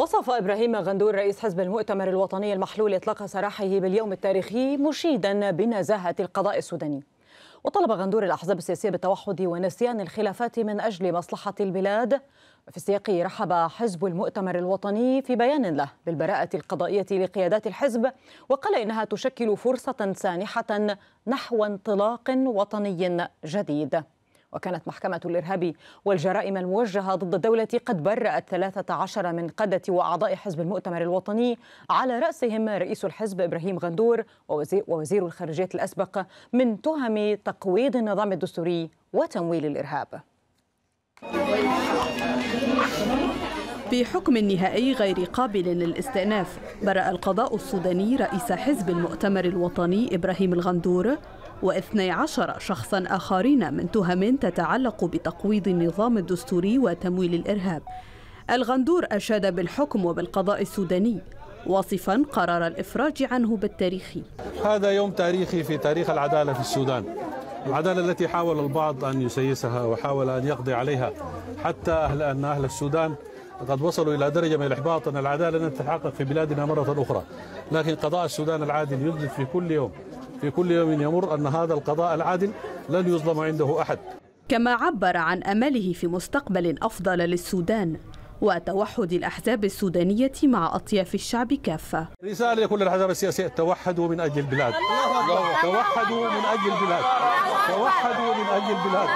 وصف إبراهيم غندور رئيس حزب المؤتمر الوطني المحلول إطلاق سراحه باليوم التاريخي مشيدا بنزاهة القضاء السوداني وطلب غندور الأحزاب السياسية بالتوحد ونسيان الخلافات من أجل مصلحة البلاد في السياق رحب حزب المؤتمر الوطني في بيان له بالبراءة القضائية لقيادات الحزب وقال إنها تشكل فرصة سانحة نحو انطلاق وطني جديد وكانت محكمة الإرهاب والجرائم الموجهة ضد الدولة قد برأت 13 من قادة وأعضاء حزب المؤتمر الوطني على رأسهم رئيس الحزب إبراهيم غندور ووزير الخارجية الأسبق من تهم تقويض النظام الدستوري وتمويل الإرهاب بحكم نهائي غير قابل للاستئناف برأ القضاء السوداني رئيس حزب المؤتمر الوطني إبراهيم الغندور و12 شخصا آخرين من تهم تتعلق بتقويض النظام الدستوري وتمويل الإرهاب الغندور أشاد بالحكم وبالقضاء السوداني واصفا قرار الإفراج عنه بالتاريخي هذا يوم تاريخي في تاريخ العدالة في السودان العدالة التي حاول البعض أن يسيسها وحاول أن يقضي عليها حتى أهل أن أهل السودان قد وصلوا إلى درجة من الإحباط أن العدالة لن تتحقق في بلادنا مرة أخرى لكن قضاء السودان العادل يضيف في كل يوم في كل يوم يمر أن هذا القضاء العادل لن يظلم عنده أحد كما عبر عن أمله في مستقبل أفضل للسودان وتوحد الأحزاب السودانية مع أطياف الشعب كافة رسالة لكل الأحزاب السياسية توحدوا من أجل البلاد توحدوا من أجل البلاد توحدوا من أجل البلاد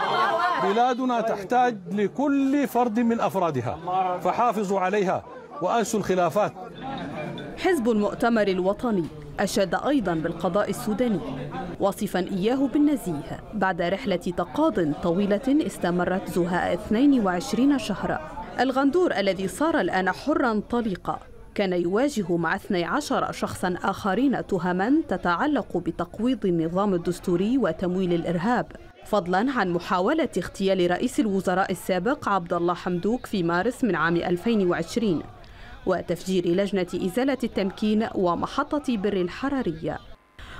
بلادنا تحتاج لكل فرد من أفرادها فحافظوا عليها وأنسوا الخلافات حزب المؤتمر الوطني أشاد أيضا بالقضاء السوداني وصفا إياه بالنزيه بعد رحلة تقاض طويلة استمرت زهاء 22 شهرا الغندور الذي صار الآن حرا طليقا كان يواجه مع 12 شخصا آخرين تهما تتعلق بتقويض النظام الدستوري وتمويل الإرهاب فضلا عن محاولة اغتيال رئيس الوزراء السابق عبد الله حمدوك في مارس من عام 2020 وتفجير لجنة إزالة التمكين ومحطة بر الحرارية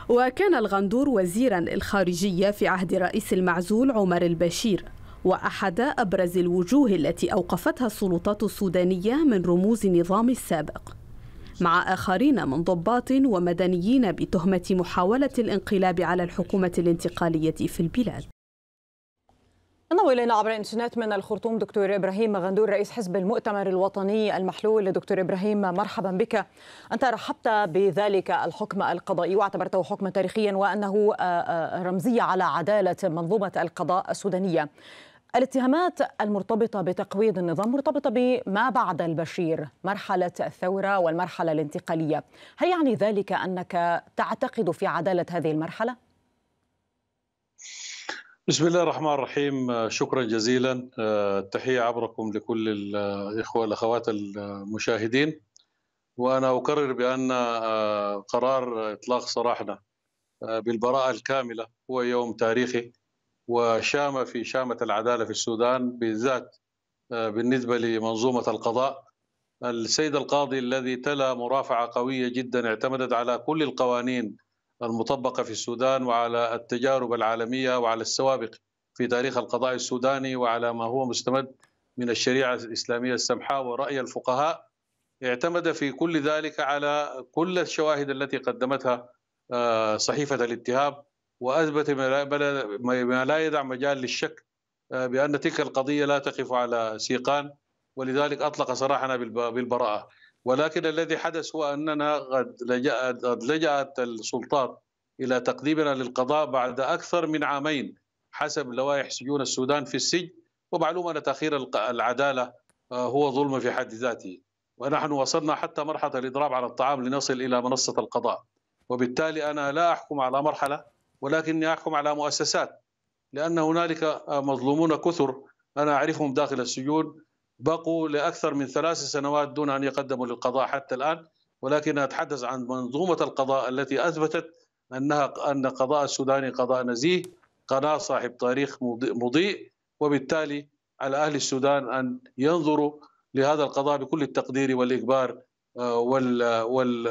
وكان الغندور وزيرا للخارجية في عهد رئيس المعزول عمر البشير وأحد أبرز الوجوه التي أوقفتها السلطات السودانية من رموز النظام السابق مع آخرين من ضباط ومدنيين بتهمة محاولة الانقلاب على الحكومة الانتقالية في البلاد انضم الينا عبر الانترنت من الخرطوم دكتور ابراهيم غندور رئيس حزب المؤتمر الوطني المحلول دكتور ابراهيم مرحبا بك انت رحبت بذلك الحكم القضائي واعتبرته حكما تاريخيا وانه آه، آه، رمزيه على عداله منظومه القضاء السودانيه الاتهامات المرتبطه بتقويض النظام مرتبطه بما بعد البشير مرحله الثوره والمرحله الانتقاليه هل يعني ذلك انك تعتقد في عداله هذه المرحله بسم الله الرحمن الرحيم آه، شكرا جزيلا التحية آه، عبركم لكل الإخوة آه، الأخوات المشاهدين وأنا أكرر بأن قرار إطلاق سراحنا بالبراءة الكاملة هو يوم تاريخي وشامة في شامة العدالة في السودان بالذات بالنسبة لمنظومة القضاء السيد القاضي الذي تلا مرافعة قوية جدا اعتمدت على كل القوانين المطبقة في السودان وعلى التجارب العالمية وعلى السوابق في تاريخ القضاء السوداني وعلى ما هو مستمد من الشريعة الإسلامية السمحاء ورأي الفقهاء اعتمد في كل ذلك على كل الشواهد التي قدمتها آه، صحيفة الاتهام وأثبت ما لا يدع مجال للشك آه، بأن تلك القضية لا تقف على سيقان ولذلك أطلق سراحنا بالبراءة ولكن الذي حدث هو اننا قد لجأت, قد لجأت السلطات الى تقديمنا للقضاء بعد اكثر من عامين حسب لوائح سجون السودان في السجن ومعلوم ان تاخير العداله آه، هو ظلم في حد ذاته ونحن وصلنا حتى مرحله الاضراب على الطعام لنصل الى منصه القضاء وبالتالي انا لا احكم على مرحله ولكني احكم على مؤسسات لان هنالك آه، مظلومون كثر انا اعرفهم داخل السجون بقوا لأكثر من ثلاث سنوات دون أن يقدموا للقضاء حتى الآن ولكن أتحدث عن منظومة القضاء التي أثبتت أنها أن قضاء السوداني قضاء نزيه قناة صاحب تاريخ مضيء وبالتالي على أهل السودان أن ينظروا لهذا القضاء بكل التقدير والإجبار آه،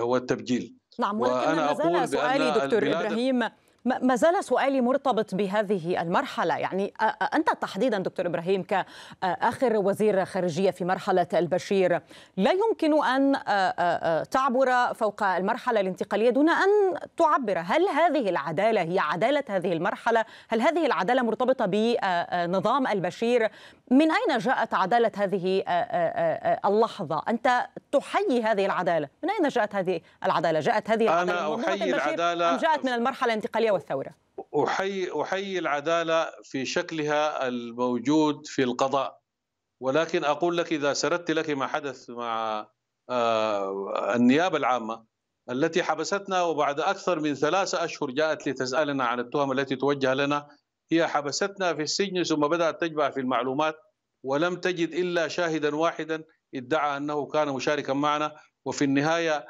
والتبجيل نعم ولكن ما زال سؤالي دكتور إبراهيم ما زال سؤالي مرتبط بهذه المرحلة يعني أنت تحديدا دكتور إبراهيم كآخر وزير خارجية في مرحلة البشير لا يمكن أن تعبر فوق المرحلة الانتقالية دون أن تعبر هل هذه العدالة هي عدالة هذه المرحلة هل هذه العدالة مرتبطة بنظام البشير من أين جاءت عدالة هذه اللحظة أنت تحيي هذه العدالة من أين جاءت هذه العدالة جاءت هذه العدالة أنا أحيي العدالة أم جاءت من المرحلة الانتقالية والثورة أحيي, أحيي العدالة في شكلها الموجود في القضاء ولكن أقول لك إذا سردت لك ما حدث مع آه، النيابة العامة التي حبستنا وبعد أكثر من ثلاثة أشهر جاءت لتسألنا عن التهم التي توجه لنا هي حبستنا في السجن ثم بدأت تجمع في المعلومات ولم تجد إلا شاهدا واحدا ادعى أنه كان مشاركا معنا وفي النهاية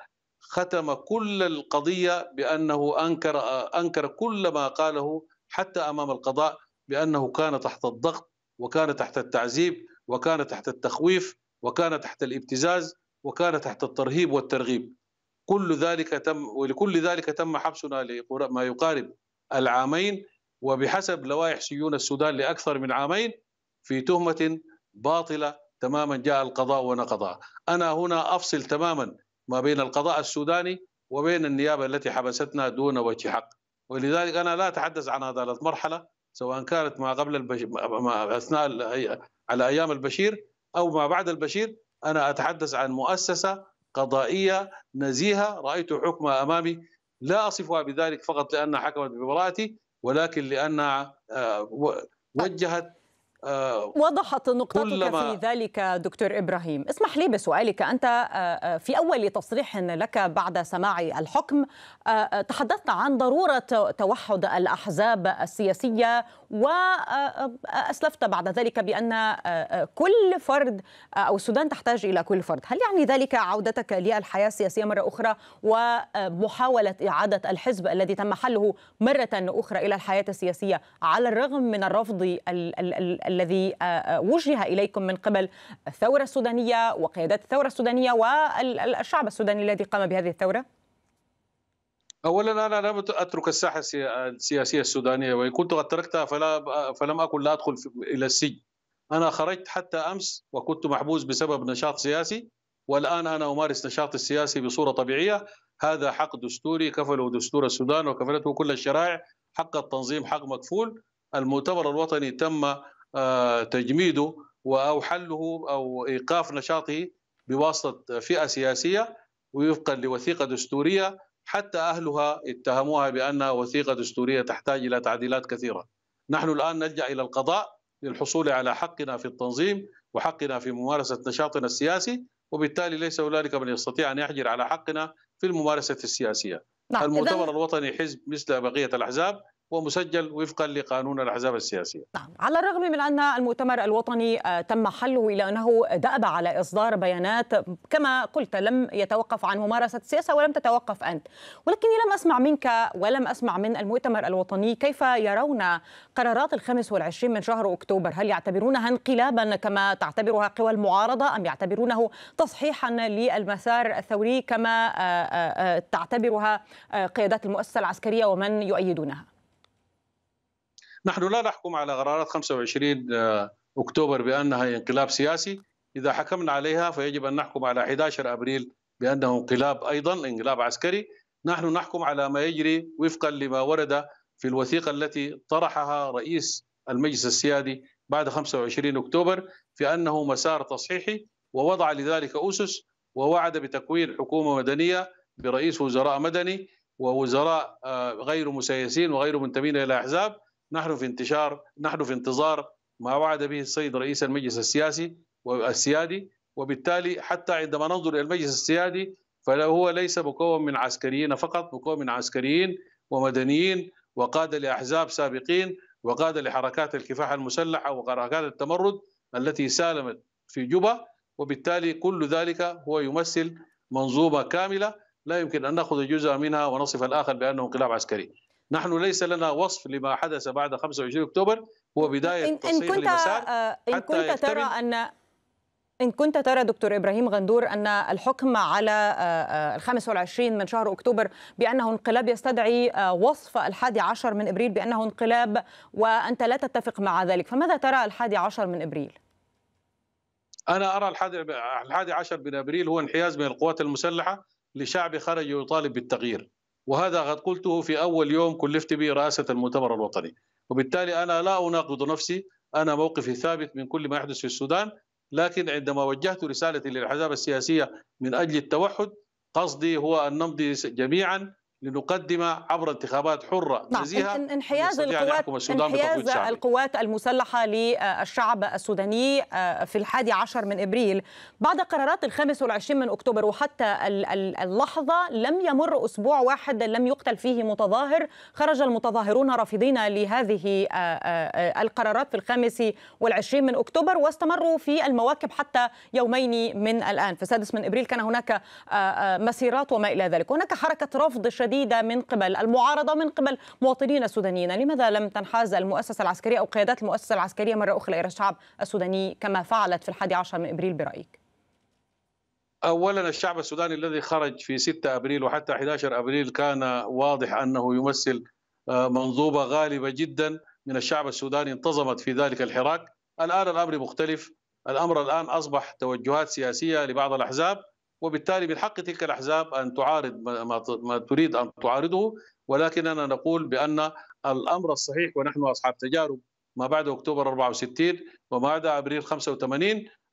ختم كل القضية بأنه أنكر أنكر كل ما قاله حتى أمام القضاء بأنه كان تحت الضغط وكان تحت التعذيب وكان تحت التخويف وكان تحت الابتزاز وكان تحت الترهيب والترغيب كل ذلك تم ولكل ذلك تم حبسنا ما يقارب العامين وبحسب لوائح سجون السودان لأكثر من عامين في تهمة باطلة تماما جاء القضاء ونقضها أنا هنا أفصل تماما ما بين القضاء السوداني وبين النيابة التي حبستنا دون وجه حق ولذلك أنا لا أتحدث عن هذا المرحلة سواء كانت ما قبل البش... ما أثناء على أيام البشير أو ما بعد البشير أنا أتحدث عن مؤسسة قضائية نزيهة رأيت حكمها أمامي لا أصفها بذلك فقط لأنها حكمت ببراءتي ولكن لأنها آه، وجهت وضحت نقطتك في ذلك دكتور إبراهيم اسمح لي بسؤالك أنت آه، آه، في أول تصريح لك بعد سماع الحكم آه، تحدثت عن ضرورة توحد الأحزاب السياسية وأسلفت بعد ذلك بأن كل فرد أو السودان تحتاج إلى كل فرد هل يعني ذلك عودتك للحياة السياسية مرة أخرى ومحاولة إعادة الحزب الذي تم حله مرة أخرى إلى الحياة السياسية على الرغم من الرفض الذي آه، آه، وجه إليكم من قبل الثورة السودانية وقيادات الثورة السودانية والشعب السوداني الذي قام بهذه الثورة؟ اولا انا لم اترك الساحه السياسيه السودانيه وان كنت قد تركتها فلا فلم اكن لا ادخل الى السجن. انا خرجت حتى امس وكنت محبوس بسبب نشاط سياسي والان انا امارس نشاطي السياسي بصوره طبيعيه هذا حق دستوري كفله دستور السودان وكفلته كل الشرائع حق التنظيم حق مكفول المؤتمر الوطني تم آه، تجميده او حله او ايقاف نشاطه بواسطه فئه سياسيه ووفقا لوثيقه دستوريه حتى اهلها اتهموها بانها وثيقه دستوريه تحتاج الى تعديلات كثيره. نحن الان نلجا الى القضاء للحصول على حقنا في التنظيم وحقنا في ممارسه نشاطنا السياسي وبالتالي ليس هنالك من يستطيع ان يحجر على حقنا في الممارسه السياسيه. نعم. المؤتمر الوطني حزب مثل بقيه الاحزاب ومسجل وفقا لقانون الاحزاب السياسيه. نعم، على الرغم من ان المؤتمر الوطني آه، تم حله الى انه دأب على اصدار بيانات كما قلت لم يتوقف عن ممارسه السياسه ولم تتوقف انت، ولكني لم اسمع منك ولم اسمع من المؤتمر الوطني كيف يرون قرارات ال 25 من شهر اكتوبر، هل يعتبرونها انقلابا كما تعتبرها قوى المعارضه ام يعتبرونه تصحيحا للمسار الثوري كما آه، آه، تعتبرها قيادات المؤسسه العسكريه ومن يؤيدونها؟ نحن لا نحكم على قرارات 25 آه، اكتوبر بانها انقلاب سياسي اذا حكمنا عليها فيجب ان نحكم على 11 ابريل بانه انقلاب ايضا انقلاب عسكري نحن نحكم على ما يجري وفقا لما ورد في الوثيقه التي طرحها رئيس المجلس السيادي بعد 25 اكتوبر في انه مسار تصحيحي ووضع لذلك اسس ووعد بتكوين حكومه مدنيه برئيس وزراء مدني ووزراء آه، غير مسيسين وغير منتمين الى احزاب نحن في انتشار نحن في انتظار ما وعد به السيد رئيس المجلس السياسي والسيادي وبالتالي حتى عندما ننظر الى المجلس السيادي فهو ليس مكون من عسكريين فقط مكون من عسكريين ومدنيين وقاده لاحزاب سابقين وقاده لحركات الكفاح المسلحه وحركات التمرد التي سالمت في جوبا وبالتالي كل ذلك هو يمثل منظومه كامله لا يمكن ان ناخذ جزءا منها ونصف الاخر بانه انقلاب عسكري. نحن ليس لنا وصف لما حدث بعد 25 أكتوبر هو بداية إن, إن كنت لمسار آه، إن كنت ترى أن إن كنت ترى دكتور إبراهيم غندور أن الحكم على آه، آه، ال 25 من شهر أكتوبر بأنه انقلاب يستدعي وصف الحادي عشر من إبريل بأنه انقلاب وأنت لا تتفق مع ذلك فماذا ترى الحادي عشر من إبريل؟ أنا أرى الحادي عشر من أبريل هو انحياز من القوات المسلحة لشعب خرج يطالب بالتغيير وهذا قد قلته في أول يوم كلفت به رئاسة المؤتمر الوطني وبالتالي أنا لا أناقض نفسي أنا موقفي ثابت من كل ما يحدث في السودان لكن عندما وجهت رسالتي للأحزاب السياسية من أجل التوحد قصدي هو أن نمضي جميعا لنقدم عبر انتخابات حرة نعم. انحياز القوات انحياز القوات المسلحة للشعب السوداني آه، في الحادي عشر من إبريل بعد قرارات الخامس والعشرين من أكتوبر وحتى اللحظة لم يمر أسبوع واحد لم يقتل فيه متظاهر خرج المتظاهرون رافضين لهذه آه، آه، القرارات في الخامس والعشرين من أكتوبر واستمروا في المواكب حتى يومين من الآن في السادس من إبريل كان هناك مسيرات وما إلى ذلك هناك حركة رفض شديد عديدة من قبل المعارضة من قبل مواطنين سودانيين لماذا لم تنحاز المؤسسة العسكرية أو قيادات المؤسسة العسكرية مرة أخرى إلى الشعب السوداني كما فعلت في الحادي عشر من إبريل برأيك؟ اولا الشعب السوداني الذي خرج في 6 ابريل وحتى 11 ابريل كان واضح انه يمثل آه، منظومه غالبه جدا من الشعب السوداني انتظمت في ذلك الحراك، الان الامر مختلف، الامر الان اصبح توجهات سياسيه لبعض الاحزاب وبالتالي بالحق تلك الأحزاب أن تعارض ما تريد أن تعارضه ولكننا نقول بأن الأمر الصحيح ونحن أصحاب تجارب ما بعد أكتوبر 64 وما بعد أبريل 85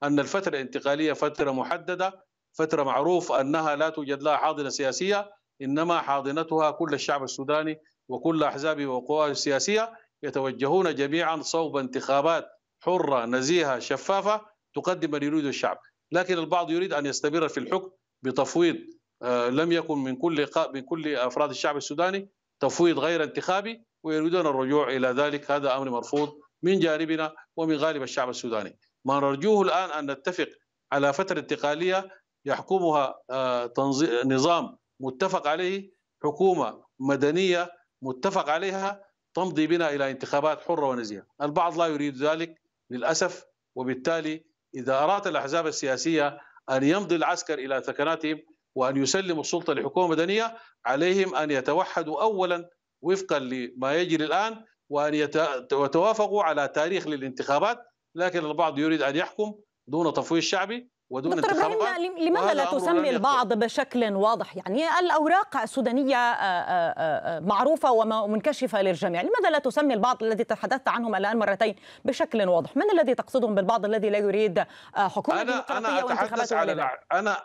أن الفترة الانتقالية فترة محددة فترة معروف أنها لا توجد لها حاضنة سياسية إنما حاضنتها كل الشعب السوداني وكل أحزابه وقواه السياسية يتوجهون جميعا صوب انتخابات حرة نزيهة شفافة تقدم ما يريده الشعب لكن البعض يريد ان يستمر في الحكم بتفويض آه، لم يكن من كل من كل افراد الشعب السوداني تفويض غير انتخابي ويريدون الرجوع الى ذلك هذا امر مرفوض من جانبنا ومن غالب الشعب السوداني ما نرجوه الان ان نتفق على فتره انتقاليه يحكمها آه، نظام متفق عليه حكومه مدنيه متفق عليها تمضي بنا الى انتخابات حره ونزيهه، البعض لا يريد ذلك للاسف وبالتالي إذا أرادت الأحزاب السياسية أن يمضي العسكر إلى ثكناتهم وأن يسلموا السلطة لحكومة مدنية عليهم أن يتوحدوا أولا وفقا لما يجري الآن وأن يتوافقوا على تاريخ للانتخابات لكن البعض يريد أن يحكم دون تفويض شعبي ودون دكتور ابراهيم لماذا لا تسمي البعض بشكل واضح؟ يعني الاوراق السودانيه آه، آه، آه، معروفه ومنكشفه للجميع، لماذا لا تسمي البعض الذي تحدثت عنهم الان مرتين بشكل واضح؟ من الذي تقصدهم بالبعض الذي لا يريد حكومه أنا ديمقراطيه أنا أتحدث على انا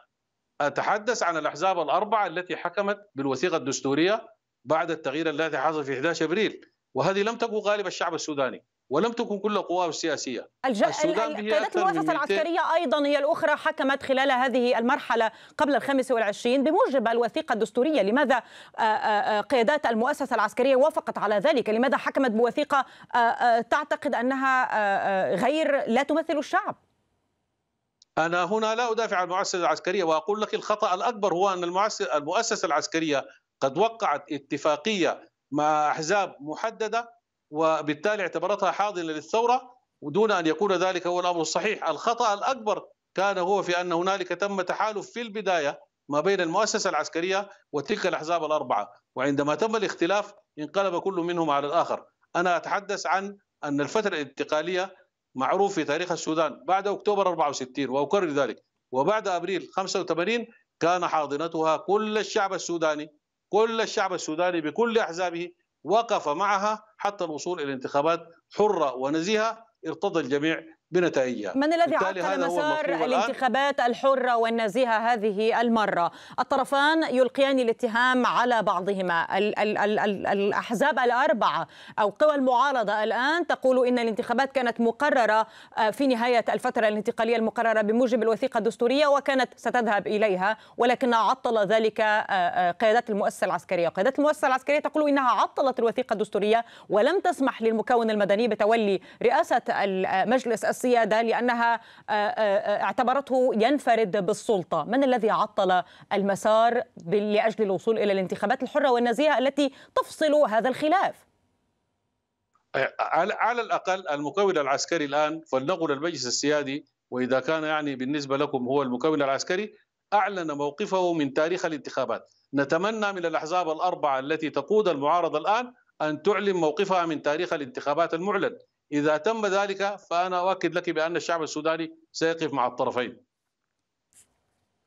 اتحدث عن الاحزاب الاربعه التي حكمت بالوثيقه الدستوريه بعد التغيير الذي حصل في 11 ابريل، وهذه لم تكن غالب الشعب السوداني. ولم تكن كل قواها السياسيه الج... السودان قيادات المؤسسه العسكريه ايضا هي الاخرى حكمت خلال هذه المرحله قبل الخامس والعشرين بموجب الوثيقه الدستوريه لماذا آه، آه، آه، قيادات المؤسسه العسكريه وافقت على ذلك لماذا حكمت بوثيقه تعتقد انها غير لا تمثل الشعب أنا هنا لا أدافع عن المؤسسة العسكرية وأقول لك الخطأ الأكبر هو أن المؤسسة العسكرية قد وقعت اتفاقية مع أحزاب محددة وبالتالي اعتبرتها حاضنه للثوره ودون ان يكون ذلك هو الامر الصحيح، الخطا الاكبر كان هو في ان هنالك تم تحالف في البدايه ما بين المؤسسه العسكريه وتلك الاحزاب الاربعه، وعندما تم الاختلاف انقلب كل منهم على الاخر، انا اتحدث عن ان الفتره الانتقاليه معروف في تاريخ السودان بعد اكتوبر 64 واكرر ذلك، وبعد ابريل 85 كان حاضنتها كل الشعب السوداني، كل الشعب السوداني بكل احزابه وقف معها حتى الوصول إلى انتخابات حرة ونزيهة ارتضى الجميع بنتائجها من الذي عطل مسار الانتخابات الحرة والنزيهة هذه المرة الطرفان يلقيان الاتهام على بعضهما ال ال ال ال الأحزاب الأربعة أو قوى المعارضة الآن تقول إن الانتخابات كانت مقررة آه، في نهاية الفترة الانتقالية المقررة بموجب الوثيقة الدستورية وكانت ستذهب إليها ولكن عطل ذلك آه، آه، قيادات المؤسسة العسكرية قيادات المؤسسة العسكرية تقول إنها عطلت الوثيقة الدستورية ولم تسمح للمكون المدني بتولي رئاسة مجلس الس السيادة لأنها آه، آه، اعتبرته ينفرد بالسلطة من الذي عطل المسار لأجل الوصول إلى الانتخابات الحرة والنزيهة التي تفصل هذا الخلاف على الأقل المكون العسكري الآن فلنقل المجلس السيادي وإذا كان يعني بالنسبة لكم هو المكون العسكري أعلن موقفه من تاريخ الانتخابات نتمنى من الأحزاب الأربعة التي تقود المعارضة الآن أن تعلن موقفها من تاريخ الانتخابات المعلن إذا تم ذلك فأنا أؤكد لك بأن الشعب السوداني سيقف مع الطرفين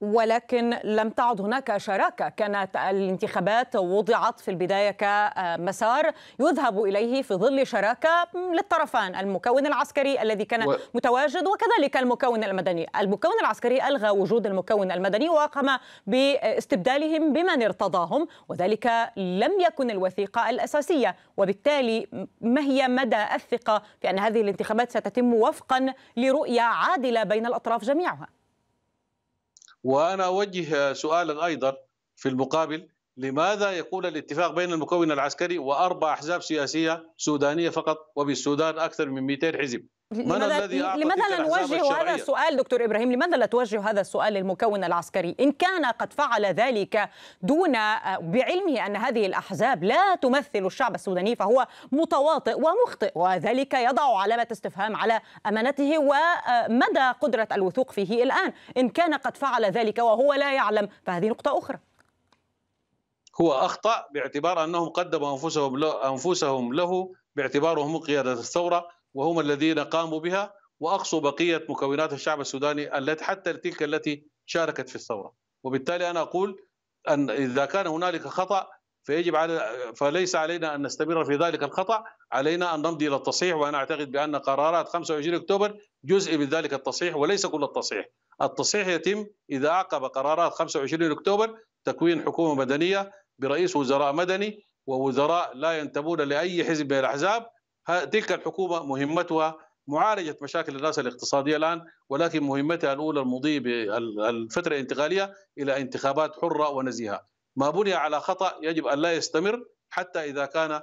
ولكن لم تعد هناك شراكه كانت الانتخابات وضعت في البدايه كمسار يذهب اليه في ظل شراكه للطرفان المكون العسكري الذي كان و... متواجد وكذلك المكون المدني المكون العسكري الغى وجود المكون المدني وقام باستبدالهم بمن ارتضاهم وذلك لم يكن الوثيقه الاساسيه وبالتالي ما هي مدى الثقه في ان هذه الانتخابات ستتم وفقا لرؤيه عادله بين الاطراف جميعها وأنا أوجه سؤالا أيضا في المقابل لماذا يقول الاتفاق بين المكون العسكري واربع احزاب سياسيه سودانيه فقط وبالسودان اكثر من 200 حزب؟ لماذا, لماذا لا نوجه هذا السؤال دكتور ابراهيم لماذا لا توجه هذا السؤال للمكون العسكري ان كان قد فعل ذلك دون آه، بعلمه ان هذه الاحزاب لا تمثل الشعب السوداني فهو متواطئ ومخطئ وذلك يضع علامه استفهام على امانته ومدى قدره الوثوق فيه الان ان كان قد فعل ذلك وهو لا يعلم فهذه نقطه اخرى هو أخطأ باعتبار أنهم قدموا أنفسهم له, أنفسهم له باعتبارهم قيادة الثورة وهم الذين قاموا بها وأقصوا بقية مكونات الشعب السوداني التي حتى تلك التي شاركت في الثورة وبالتالي أنا أقول أن إذا كان هنالك خطأ فيجب على فليس علينا أن نستمر في ذلك الخطأ علينا أن نمضي إلى التصحيح وأنا أعتقد بأن قرارات 25 أكتوبر جزء من ذلك التصحيح وليس كل التصحيح التصحيح يتم إذا أعقب قرارات 25 أكتوبر تكوين حكومة مدنية برئيس وزراء مدني ووزراء لا ينتمون لاي حزب من الاحزاب تلك الحكومه مهمتها معالجه مشاكل الناس الاقتصاديه الان ولكن مهمتها الاولى المضي بالفتره الانتقاليه الى انتخابات حره ونزيهه. ما بني على خطا يجب ان لا يستمر حتى اذا كان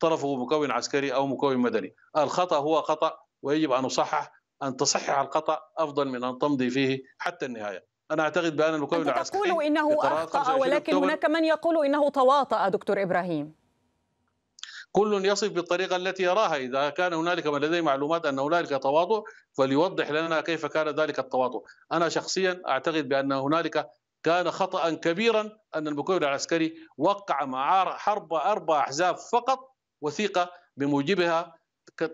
طرفه مكون عسكري او مكون مدني. الخطا هو خطا ويجب ان نصحح ان تصحح الخطا افضل من ان تمضي فيه حتى النهايه. أنا أعتقد بأن المقاومة العسكري تقول إنه أخطأ ولكن هناك من يقول إنه تواطأ دكتور إبراهيم كل يصف بالطريقة التي يراها إذا كان هنالك من لديه معلومات أن هنالك تواطؤ فليوضح لنا كيف كان ذلك التواطؤ أنا شخصيا أعتقد بأن هنالك كان خطأ كبيرا أن المكون العسكري وقع مع حرب أربع أحزاب فقط وثيقة بموجبها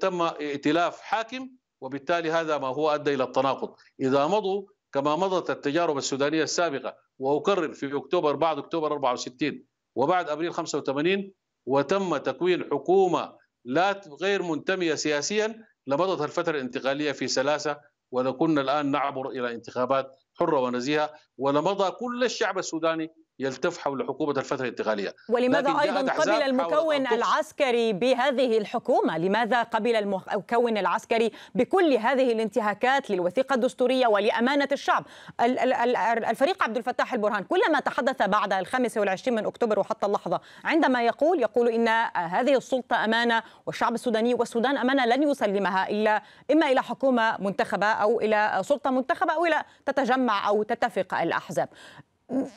تم ائتلاف حاكم وبالتالي هذا ما هو أدى إلى التناقض إذا مضوا كما مضت التجارب السودانية السابقة وأكرر في أكتوبر بعد أكتوبر 64 وبعد أبريل 85 وتم تكوين حكومة لا غير منتمية سياسيا لمضت الفترة الانتقالية في سلاسة ولكنا الآن نعبر إلى انتخابات حرة ونزيهة ولمضى كل الشعب السوداني يلتف حول حكومة الفترة الانتقالية ولماذا أيضا قبل المكون العسكري بهذه الحكومة لماذا قبل المكون العسكري بكل هذه الانتهاكات للوثيقة الدستورية ولأمانة الشعب الفريق عبد الفتاح البرهان كلما تحدث بعد الخامس والعشرين من أكتوبر وحتى اللحظة عندما يقول يقول إن هذه السلطة أمانة والشعب السوداني والسودان أمانة لن يسلمها إلا إما إلى حكومة منتخبة أو إلى سلطة منتخبة أو إلى تتجمع أو تتفق الأحزاب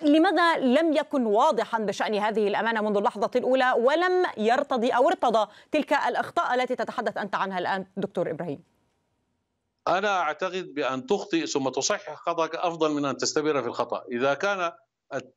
لماذا لم يكن واضحا بشأن هذه الأمانة منذ اللحظة الأولى ولم يرتضي أو ارتضى تلك الأخطاء التي تتحدث أنت عنها الآن دكتور إبراهيم أنا أعتقد بأن تخطئ ثم تصحح خطأك أفضل من أن تستمر في الخطأ إذا كان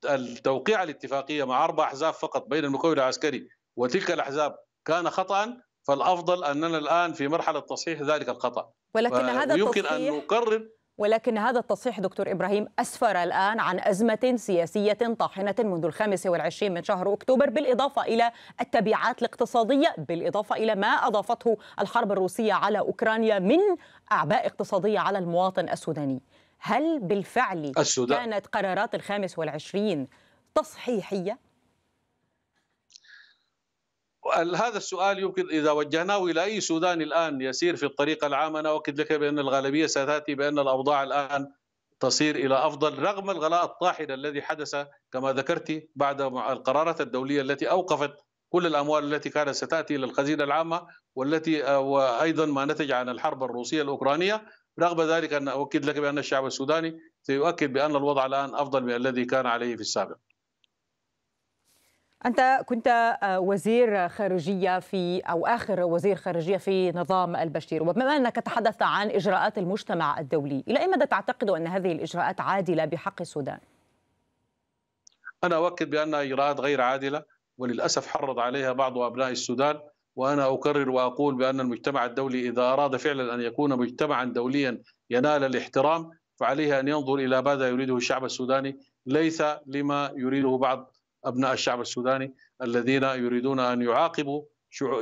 التوقيع الاتفاقية مع أربع أحزاب فقط بين المكون العسكري وتلك الأحزاب كان خطأ فالأفضل أننا الآن في مرحلة تصحيح ذلك الخطأ ولكن هذا يمكن أن نقرر ولكن هذا التصحيح دكتور إبراهيم أسفر الآن عن أزمة سياسية طاحنة منذ الخامس والعشرين من شهر أكتوبر بالإضافة إلى التبعات الاقتصادية بالإضافة إلى ما أضافته الحرب الروسية على أوكرانيا من أعباء اقتصادية على المواطن السوداني هل بالفعل السودان. كانت قرارات الخامس والعشرين تصحيحية؟ هذا السؤال يمكن اذا وجهناه الى اي سوداني الان يسير في الطريق العام انا اؤكد لك بان الغالبيه ستاتي بان الاوضاع الان تصير الى افضل رغم الغلاء الطاحن الذي حدث كما ذكرت بعد القرارات الدوليه التي اوقفت كل الاموال التي كانت ستاتي الى الخزينه العامه والتي آه، وايضا ما نتج عن الحرب الروسيه الاوكرانيه رغم ذلك انا اؤكد لك بان الشعب السوداني سيؤكد بان الوضع الان افضل من الذي كان عليه في السابق أنت كنت آه، وزير خارجية في أو آخر وزير خارجية في نظام البشير وبما أنك تحدثت عن إجراءات المجتمع الدولي إلى أي مدى تعتقد أن هذه الإجراءات عادلة بحق السودان؟ أنا أؤكد بأنها إجراءات غير عادلة وللأسف حرض عليها بعض أبناء السودان وأنا أكرر وأقول بأن المجتمع الدولي إذا أراد فعلا أن يكون مجتمعا دوليا ينال الاحترام فعليه أن ينظر إلى ماذا يريده الشعب السوداني ليس لما يريده بعض ابناء الشعب السوداني الذين يريدون ان يعاقبوا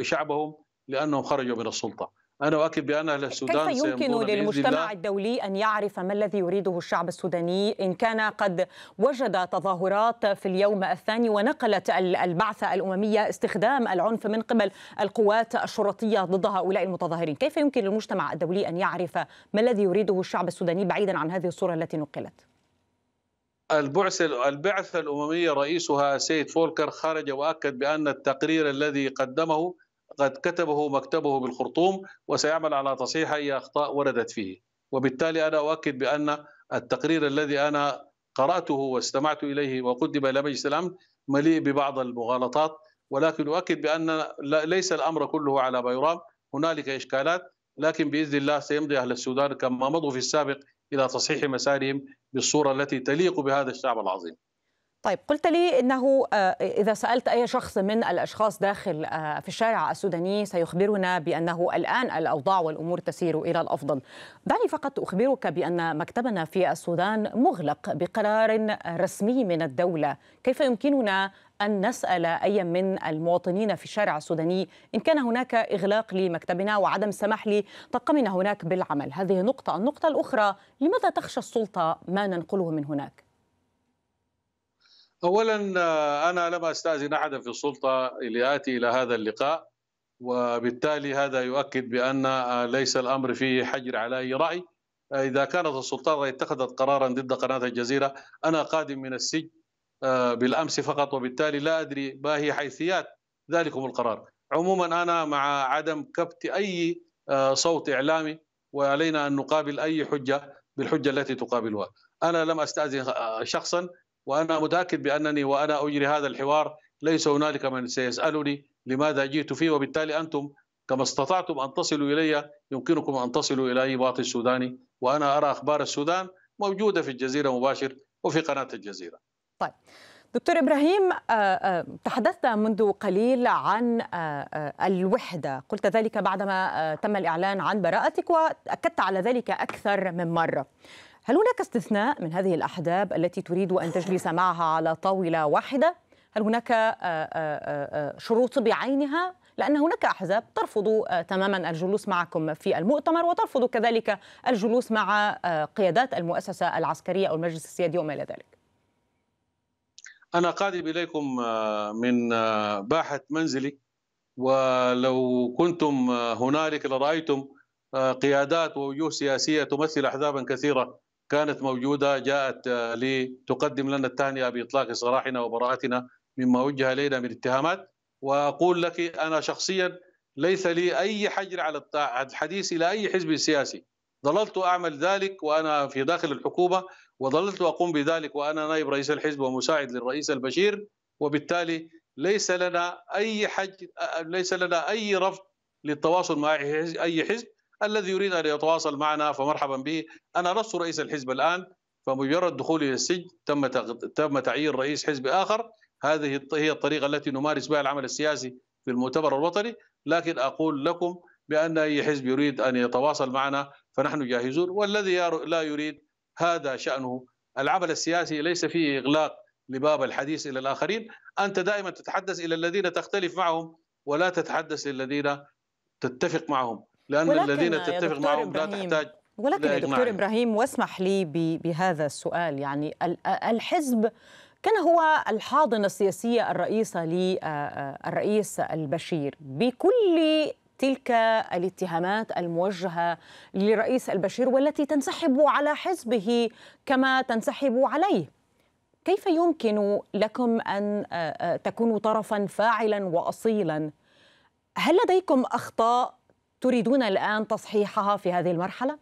شعبهم لانهم خرجوا من السلطه. انا اؤكد بان اهل السودان كيف يمكن للمجتمع الدولي ان يعرف ما الذي يريده الشعب السوداني ان كان قد وجد تظاهرات في اليوم الثاني ونقلت البعثه الامميه استخدام العنف من قبل القوات الشرطيه ضد هؤلاء المتظاهرين، كيف يمكن للمجتمع الدولي ان يعرف ما الذي يريده الشعب السوداني بعيدا عن هذه الصوره التي نقلت؟ البعثة البعثة الأممية رئيسها سيد فولكر خرج وأكد بأن التقرير الذي قدمه قد كتبه مكتبه بالخرطوم وسيعمل على تصحيح أي أخطاء وردت فيه وبالتالي أنا أؤكد بأن التقرير الذي أنا قرأته واستمعت إليه وقدم إلى مجلس الأمن مليء ببعض المغالطات ولكن أؤكد بأن ليس الأمر كله على ما يرام هنالك إشكالات لكن بإذن الله سيمضي أهل السودان كما مضوا في السابق الى تصحيح مسارهم بالصوره التي تليق بهذا الشعب العظيم. طيب قلت لي انه آه، اذا سالت اي شخص من الاشخاص داخل آه، في الشارع السوداني سيخبرنا بانه الان الاوضاع والامور تسير الى الافضل. دعني فقط اخبرك بان مكتبنا في السودان مغلق بقرار رسمي من الدوله، كيف يمكننا أن نسأل أي من المواطنين في الشارع السوداني إن كان هناك إغلاق لمكتبنا وعدم السماح لطاقمنا هناك بالعمل هذه نقطة النقطة الأخرى لماذا تخشى السلطة ما ننقله من هناك؟ اولا آه، انا لم استاذن احدا في السلطه لاتي الى هذا اللقاء وبالتالي هذا يؤكد بان آه، ليس الامر فيه حجر على اي راي اذا كانت السلطات اتخذت قرارا ضد قناه الجزيره انا قادم من السجن آه، بالامس فقط وبالتالي لا ادري ما هي حيثيات ذلكم القرار عموما انا مع عدم كبت اي صوت اعلامي وعلينا ان نقابل اي حجه بالحجه التي تقابلها انا لم استاذن شخصا وانا متاكد بانني وانا اجري هذا الحوار ليس هنالك من سيسالني لماذا جئت فيه وبالتالي انتم كما استطعتم ان تصلوا الي يمكنكم ان تصلوا الى اي باطل سوداني وانا ارى اخبار السودان موجوده في الجزيره مباشر وفي قناه الجزيره. طيب دكتور ابراهيم آه، آه، تحدثت منذ قليل عن آه، الوحده، قلت ذلك بعدما تم الاعلان عن براءتك واكدت على ذلك اكثر من مره. هل هناك استثناء من هذه الأحداب التي تريد أن تجلس معها على طاولة واحدة؟ هل هناك آه، آه، آه، شروط بعينها؟ لأن هناك أحزاب ترفض تماما الجلوس معكم في المؤتمر وترفض كذلك الجلوس مع قيادات المؤسسة العسكرية أو المجلس السيادي وما إلى ذلك أنا قادم إليكم من باحة منزلي ولو كنتم هنالك لرأيتم قيادات ووجوه سياسية تمثل أحزابا كثيرة كانت موجودة جاءت آه، لتقدم لنا التهنئة بإطلاق سراحنا وبراءتنا مما وجه إلينا من اتهامات وأقول لك أنا شخصيا ليس لي أي حجر على الحديث إلى أي حزب سياسي ظللت أعمل ذلك وأنا في داخل الحكومة وظللت أقوم بذلك وأنا نائب رئيس الحزب ومساعد للرئيس البشير وبالتالي ليس لنا أي حج آه، ليس لنا أي رفض للتواصل مع أي حزب الذي يريد ان يتواصل معنا فمرحبا به انا لست رئيس الحزب الان فمجرد دخولي للسجن تم تم تعيين رئيس حزب اخر هذه هي الطريقه التي نمارس بها العمل السياسي في المؤتمر الوطني لكن اقول لكم بان اي حزب يريد ان يتواصل معنا فنحن جاهزون والذي لا يريد هذا شانه العمل السياسي ليس فيه اغلاق لباب الحديث الى الاخرين انت دائما تتحدث الى الذين تختلف معهم ولا تتحدث للذين تتفق معهم لأن الذين تتفق معهم لا تحتاج ولكن يا دكتور إبراهيم واسمح لي بهذا السؤال يعني الحزب كان هو الحاضنة السياسية الرئيسة للرئيس البشير بكل تلك الاتهامات الموجهه لرئيس البشير والتي تنسحب على حزبه كما تنسحب عليه كيف يمكن لكم ان تكونوا طرفا فاعلا واصيلا هل لديكم اخطاء تريدون الآن تصحيحها في هذه المرحلة؟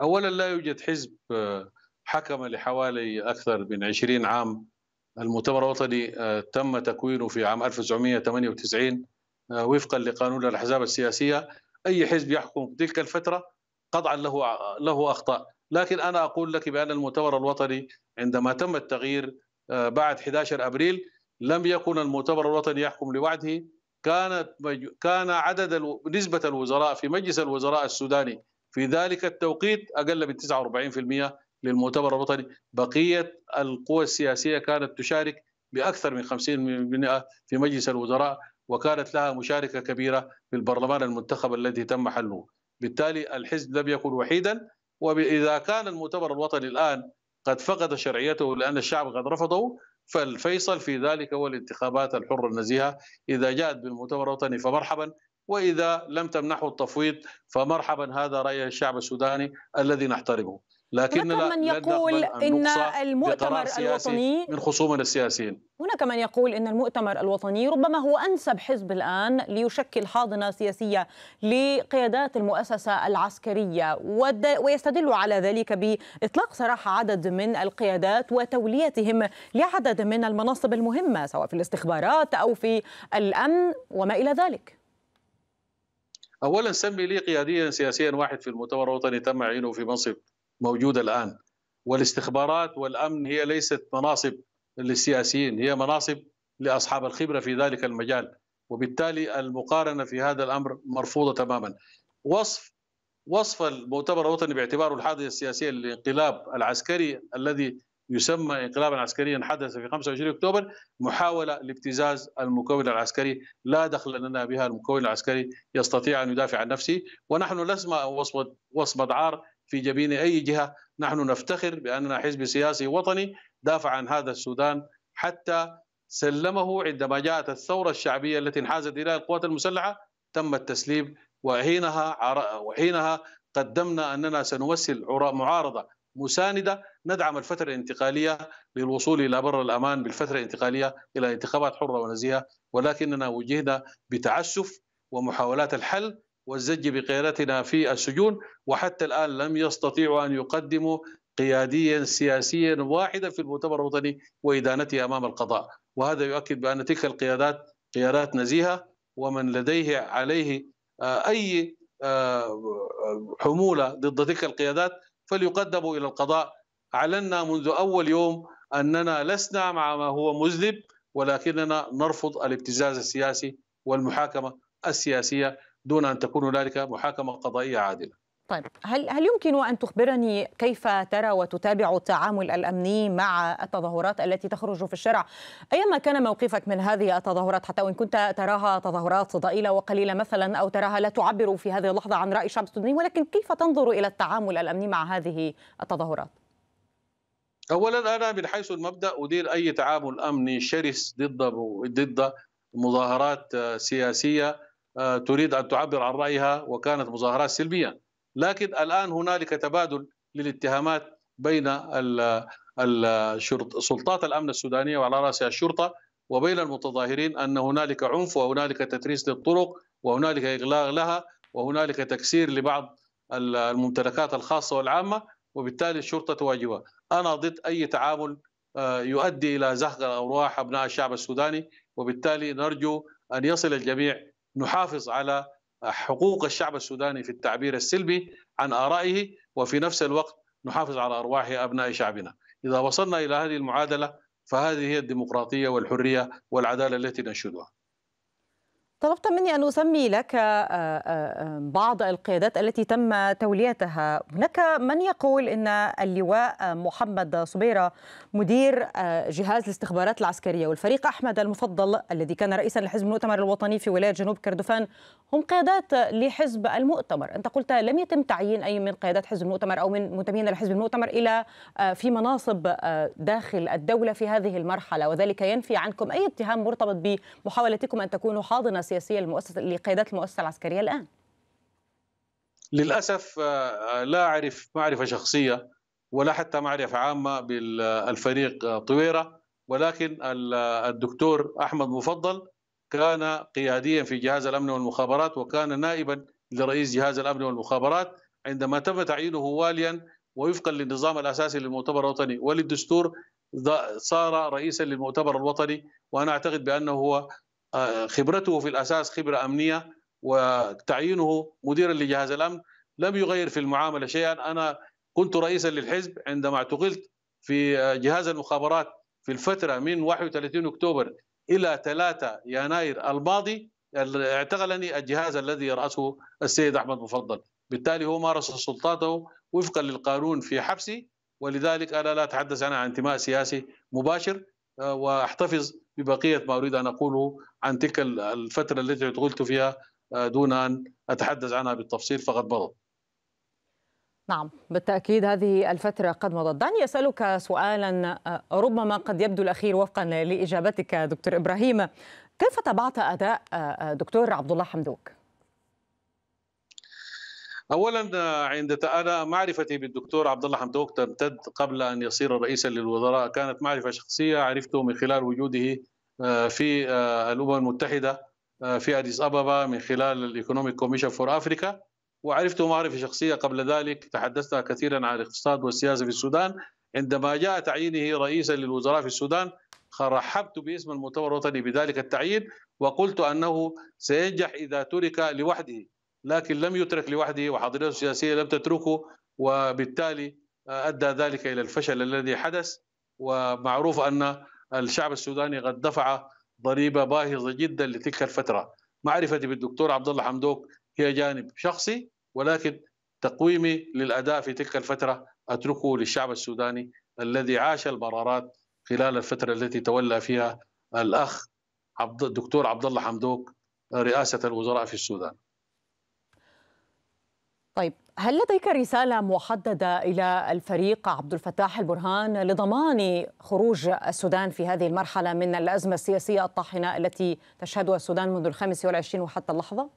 أولا لا يوجد حزب آه، حكم لحوالي أكثر من 20 عام المؤتمر الوطني آه، تم تكوينه في عام 1998 آه، وفقا لقانون الأحزاب السياسية أي حزب يحكم تلك الفترة قطعا له له أخطاء لكن أنا أقول لك بأن المؤتمر الوطني عندما تم التغيير بعد 11 أبريل لم يكن المؤتمر الوطني يحكم لوحده كانت كان عدد نسبة الوزراء في مجلس الوزراء السوداني في ذلك التوقيت أقل من 49% للمؤتمر الوطني بقية القوى السياسية كانت تشارك بأكثر من 50% في مجلس الوزراء وكانت لها مشاركة كبيرة في البرلمان المنتخب الذي تم حله بالتالي الحزب لم يكن وحيدا وإذا كان المؤتمر الوطني الآن قد فقد شرعيته لأن الشعب قد رفضه فالفيصل في ذلك هو الانتخابات الحرة النزيهة إذا جاءت بالمؤتمر الوطني فمرحبا وإذا لم تمنحه التفويض فمرحبا هذا رأي الشعب السوداني الذي نحترمه لكن هناك من يقول ان المؤتمر الوطني من خصومنا السياسيين هناك من يقول ان المؤتمر الوطني ربما هو انسب حزب الان ليشكل حاضنه سياسيه لقيادات المؤسسه العسكريه ويستدل على ذلك باطلاق سراح عدد من القيادات وتوليتهم لعدد من المناصب المهمه سواء في الاستخبارات او في الامن وما الى ذلك اولا سمي لي قياديا سياسيا واحد في المؤتمر الوطني تم عينه في منصب موجوده الان والاستخبارات والامن هي ليست مناصب للسياسيين هي مناصب لاصحاب الخبره في ذلك المجال وبالتالي المقارنه في هذا الامر مرفوضه تماما وصف وصف المؤتمر الوطني باعتباره الحادثه السياسيه للانقلاب العسكري الذي يسمى انقلابا عسكريا حدث في 25 اكتوبر محاوله لابتزاز المكون العسكري لا دخل لنا بها المكون العسكري يستطيع ان يدافع عن نفسه ونحن لسنا وصمه وصمه عار في جبين أي جهة نحن نفتخر بأننا حزب سياسي وطني دافع عن هذا السودان حتى سلمه عندما جاءت الثورة الشعبية التي انحازت إلى القوات المسلحة تم التسليم وحينها وحينها قدمنا أننا سنمثل معارضة مساندة ندعم الفترة الانتقالية للوصول إلى بر الأمان بالفترة الانتقالية إلى انتخابات حرة ونزيهة ولكننا وجهنا بتعسف ومحاولات الحل والزج بقيادتنا في السجون وحتى الآن لم يستطيعوا أن يقدموا قياديا سياسيا واحدا في المؤتمر الوطني وإدانته أمام القضاء وهذا يؤكد بأن تلك القيادات قيادات نزيهة ومن لديه عليه آه، أي آه، حمولة ضد تلك القيادات فليقدموا إلى القضاء أعلنا منذ أول يوم أننا لسنا مع ما هو مذنب ولكننا نرفض الابتزاز السياسي والمحاكمة السياسية دون ان تكون هنالك محاكمه قضائيه عادله طيب هل هل يمكن ان تخبرني كيف ترى وتتابع التعامل الامني مع التظاهرات التي تخرج في الشارع؟ ايما كان موقفك من هذه التظاهرات حتى وان كنت تراها تظاهرات ضئيله وقليله مثلا او تراها لا تعبر في هذه اللحظه عن راي الشعب السوداني ولكن كيف تنظر الى التعامل الامني مع هذه التظاهرات؟ اولا انا من حيث المبدا ادير اي تعامل امني شرس ضد ضد مظاهرات سياسيه آه، تريد ان تعبر عن رايها وكانت مظاهرات سلميه لكن الان هنالك تبادل للاتهامات بين الشرط سلطات الامن السودانيه وعلى راسها الشرطه وبين المتظاهرين ان هنالك عنف وهنالك تتريس للطرق وهنالك اغلاق لها وهنالك تكسير لبعض الممتلكات الخاصه والعامه وبالتالي الشرطه تواجهها انا ضد اي تعامل آه، يؤدي الى زهق ارواح ابناء الشعب السوداني وبالتالي نرجو ان يصل الجميع نحافظ على حقوق الشعب السوداني في التعبير السلبي عن آرائه وفي نفس الوقت نحافظ على أرواح أبناء شعبنا إذا وصلنا إلى هذه المعادلة فهذه هي الديمقراطية والحرية والعدالة التي ننشدها طلبت مني أن أسمي لك آه، آه، آه، بعض القيادات التي تم توليتها هناك من يقول أن اللواء محمد صبيرة مدير جهاز الاستخبارات العسكرية والفريق أحمد المفضل الذي كان رئيسا لحزب المؤتمر الوطني في ولاية جنوب كردفان هم قيادات لحزب المؤتمر أنت قلت لم يتم تعيين أي من قيادات حزب المؤتمر أو من منتمين لحزب المؤتمر إلى في مناصب داخل الدولة في هذه المرحلة وذلك ينفي عنكم أي اتهام مرتبط بمحاولتكم أن تكونوا حاضنة السياسيه للمؤسسه لقيادات المؤسسه العسكريه الان؟ للاسف آه، آه، لا اعرف معرفه شخصيه ولا حتى معرفه عامه بالفريق آه، طويره ولكن الدكتور احمد مفضل كان قياديا في جهاز الامن والمخابرات وكان نائبا لرئيس جهاز الامن والمخابرات عندما تم تعيينه واليا ووفقا للنظام الاساسي للمؤتمر الوطني وللدستور صار رئيسا للمؤتمر الوطني وانا اعتقد بانه هو آه، خبرته في الاساس خبره امنيه وتعيينه مديرا لجهاز الامن لم يغير في المعامله شيئا انا كنت رئيسا للحزب عندما اعتقلت في آه، جهاز المخابرات في الفتره من 31 اكتوبر الى 3 يناير الماضي اعتقلني الجهاز الذي يراسه السيد احمد مفضل بالتالي هو مارس سلطاته وفقا للقانون في حبسي ولذلك انا لا اتحدث انا عن انتماء سياسي مباشر آه، واحتفظ ببقيه ما اريد ان اقوله عن تلك الفتره التي ادخلت فيها آه، دون ان اتحدث عنها بالتفصيل فقد مضت. نعم بالتأكيد هذه الفترة قد مضت دعني أسألك سؤالا آه، ربما قد يبدو الأخير وفقا لإجابتك دكتور إبراهيم كيف تابعت أداء آه، دكتور عبد الله حمدوك؟ اولا آه، عند انا معرفتي بالدكتور عبد الله حمدوك تمتد قبل ان يصير رئيسا للوزراء كانت معرفه شخصيه عرفته من خلال وجوده آه، في آه، الامم المتحده في اديس ابابا من خلال الايكونوميك كوميشن فور افريكا وعرفته معرفه شخصيه قبل ذلك تحدثنا كثيرا عن الاقتصاد والسياسه في السودان عندما جاء تعيينه رئيسا للوزراء في السودان رحبت باسم المؤتمر الوطني بذلك التعيين وقلت انه سينجح اذا ترك لوحده لكن لم يترك لوحده وحاضرته السياسيه لم تتركه وبالتالي آه، ادى ذلك الى الفشل الذي حدث ومعروف ان الشعب السوداني قد دفع ضريبه باهظه جدا لتلك الفتره معرفتي بالدكتور عبد الله حمدوك هي جانب شخصي ولكن تقويمي للاداء في تلك الفتره اتركه للشعب السوداني الذي عاش المرارات خلال الفتره التي تولى فيها الاخ عبد الدكتور عبد الله حمدوك رئاسه الوزراء في السودان طيب هل لديك رسالة محددة إلى الفريق عبد الفتاح البرهان لضمان خروج السودان في هذه المرحلة من الأزمة السياسية الطاحنة التي تشهدها السودان منذ الخامس والعشرين وحتى اللحظة؟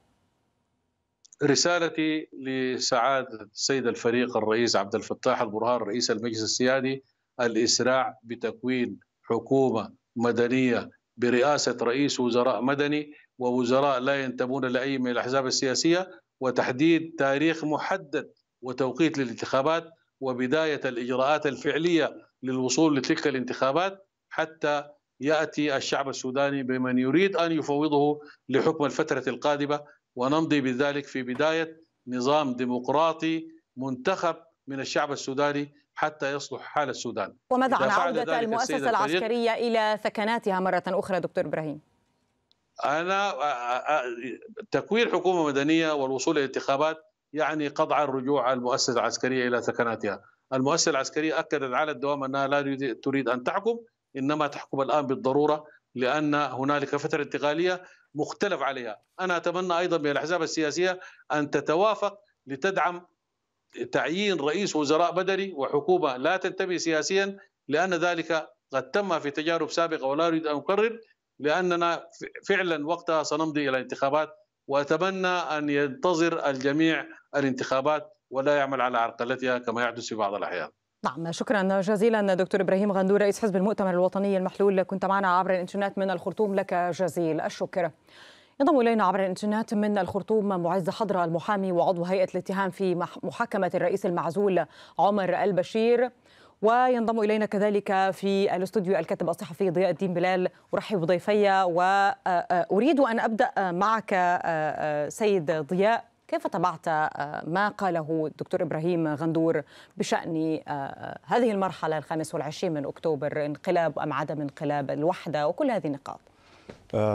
رسالتي لسعادة السيد الفريق الرئيس عبد الفتاح البرهان رئيس المجلس السيادي الإسراع بتكوين حكومة مدنية برئاسة رئيس وزراء مدني ووزراء لا ينتمون لأي من الأحزاب السياسية وتحديد تاريخ محدد وتوقيت للانتخابات وبداية الإجراءات الفعلية للوصول لتلك الانتخابات حتى يأتي الشعب السوداني بمن يريد أن يفوضه لحكم الفترة القادمة ونمضي بذلك في بداية نظام ديمقراطي منتخب من الشعب السوداني حتى يصلح حال السودان وماذا عن عودة المؤسسة العسكرية إلى ثكناتها مرة أخرى دكتور إبراهيم؟ انا تكوين حكومه مدنيه والوصول الى انتخابات يعني قطع الرجوع المؤسسه العسكريه الى سكناتها، المؤسسه العسكريه اكدت على الدوام انها لا تريد ان تحكم انما تحكم الان بالضروره لان هنالك فتره انتقاليه مختلف عليها، انا اتمنى ايضا من الاحزاب السياسيه ان تتوافق لتدعم تعيين رئيس وزراء بدري وحكومه لا تنتمي سياسيا لان ذلك قد تم في تجارب سابقه ولا اريد ان اكرر لاننا فعلا وقتها سنمضي الى انتخابات واتمنى ان ينتظر الجميع الانتخابات ولا يعمل على عرقلتها كما يحدث في بعض الاحيان. نعم شكرا جزيلا دكتور ابراهيم غندور رئيس حزب المؤتمر الوطني المحلول كنت معنا عبر الانترنت من الخرطوم لك جزيل الشكر. ينضم الينا عبر الانترنت من الخرطوم معز حضره المحامي وعضو هيئه الاتهام في محاكمه الرئيس المعزول عمر البشير. وينضم الينا كذلك في الاستوديو الكاتب الصحفي ضياء الدين بلال ارحب بضيفي واريد آه، آه، ان ابدا معك آه، سيد ضياء كيف تبعت ما قاله الدكتور ابراهيم غندور بشان هذه المرحله الخامس والعشرين من اكتوبر انقلاب ام عدم انقلاب الوحده وكل هذه النقاط